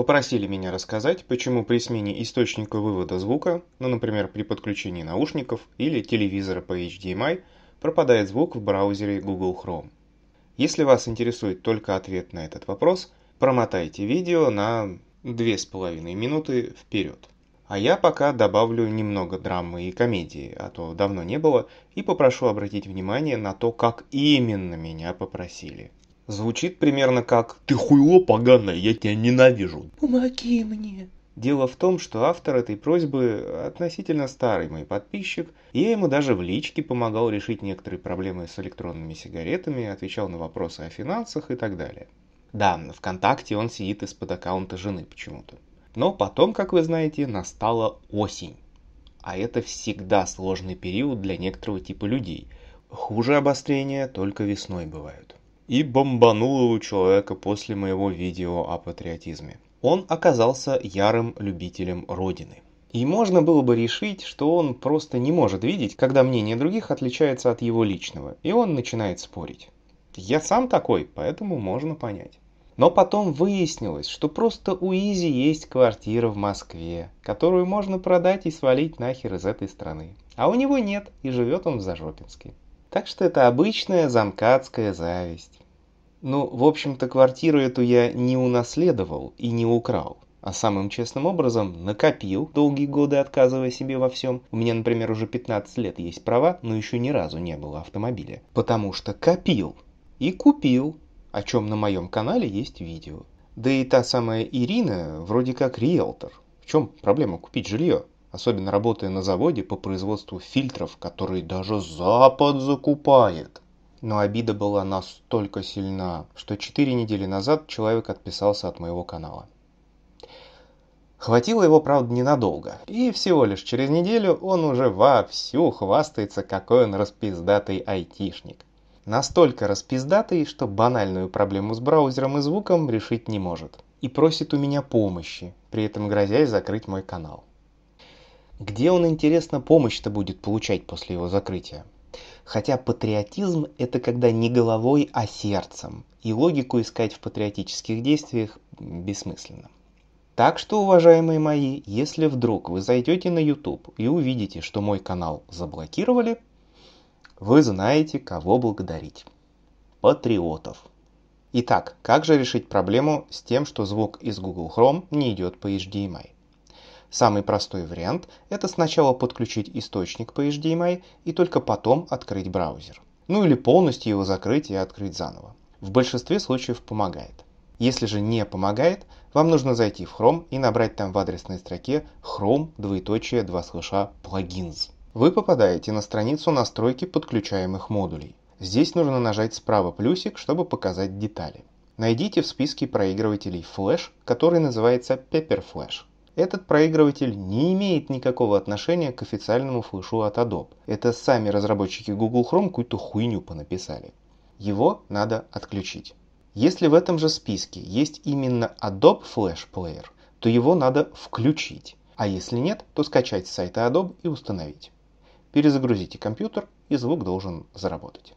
Попросили меня рассказать, почему при смене источника вывода звука, ну, например, при подключении наушников или телевизора по HDMI, пропадает звук в браузере Google Chrome. Если вас интересует только ответ на этот вопрос, промотайте видео на 2,5 минуты вперед. А я пока добавлю немного драмы и комедии, а то давно не было, и попрошу обратить внимание на то, как именно меня попросили. Звучит примерно как «Ты хуйло поганое, я тебя ненавижу». «Помоги мне». Дело в том, что автор этой просьбы относительно старый мой подписчик, и я ему даже в личке помогал решить некоторые проблемы с электронными сигаретами, отвечал на вопросы о финансах и так далее. Да, ВКонтакте он сидит из-под аккаунта жены почему-то. Но потом, как вы знаете, настала осень. А это всегда сложный период для некоторого типа людей. Хуже обострения только весной бывают и бомбануло у человека после моего видео о патриотизме. Он оказался ярым любителем Родины. И можно было бы решить, что он просто не может видеть, когда мнение других отличается от его личного, и он начинает спорить. Я сам такой, поэтому можно понять. Но потом выяснилось, что просто у Изи есть квартира в Москве, которую можно продать и свалить нахер из этой страны. А у него нет, и живет он в Зажопинске. Так что это обычная замкадская зависть. Ну, в общем-то, квартиру эту я не унаследовал и не украл, а самым честным образом накопил, долгие годы отказывая себе во всем. У меня, например, уже 15 лет есть права, но еще ни разу не было автомобиля. Потому что копил и купил, о чем на моем канале есть видео. Да и та самая Ирина вроде как риэлтор. В чем проблема купить жилье? Особенно работая на заводе по производству фильтров, которые даже Запад закупает но обида была настолько сильна, что четыре недели назад человек отписался от моего канала. Хватило его, правда, ненадолго. И всего лишь через неделю он уже вовсю хвастается, какой он распиздатый айтишник. Настолько распиздатый, что банальную проблему с браузером и звуком решить не может. И просит у меня помощи, при этом грозясь закрыть мой канал. Где он, интересно, помощь-то будет получать после его закрытия? Хотя патриотизм – это когда не головой, а сердцем. И логику искать в патриотических действиях бессмысленно. Так что, уважаемые мои, если вдруг вы зайдете на YouTube и увидите, что мой канал заблокировали, вы знаете, кого благодарить. Патриотов. Итак, как же решить проблему с тем, что звук из Google Chrome не идет по HDMI? Самый простой вариант – это сначала подключить источник по HDMI и только потом открыть браузер. Ну или полностью его закрыть и открыть заново. В большинстве случаев помогает. Если же не помогает, вам нужно зайти в Chrome и набрать там в адресной строке chrome двоеточие 2 слыша plugins. Вы попадаете на страницу настройки подключаемых модулей. Здесь нужно нажать справа плюсик, чтобы показать детали. Найдите в списке проигрывателей Flash, который называется Pepper Flash. Этот проигрыватель не имеет никакого отношения к официальному флешу от Adobe. Это сами разработчики Google Chrome какую-то хуйню понаписали. Его надо отключить. Если в этом же списке есть именно Adobe Flash Player, то его надо включить. А если нет, то скачать с сайта Adobe и установить. Перезагрузите компьютер, и звук должен заработать.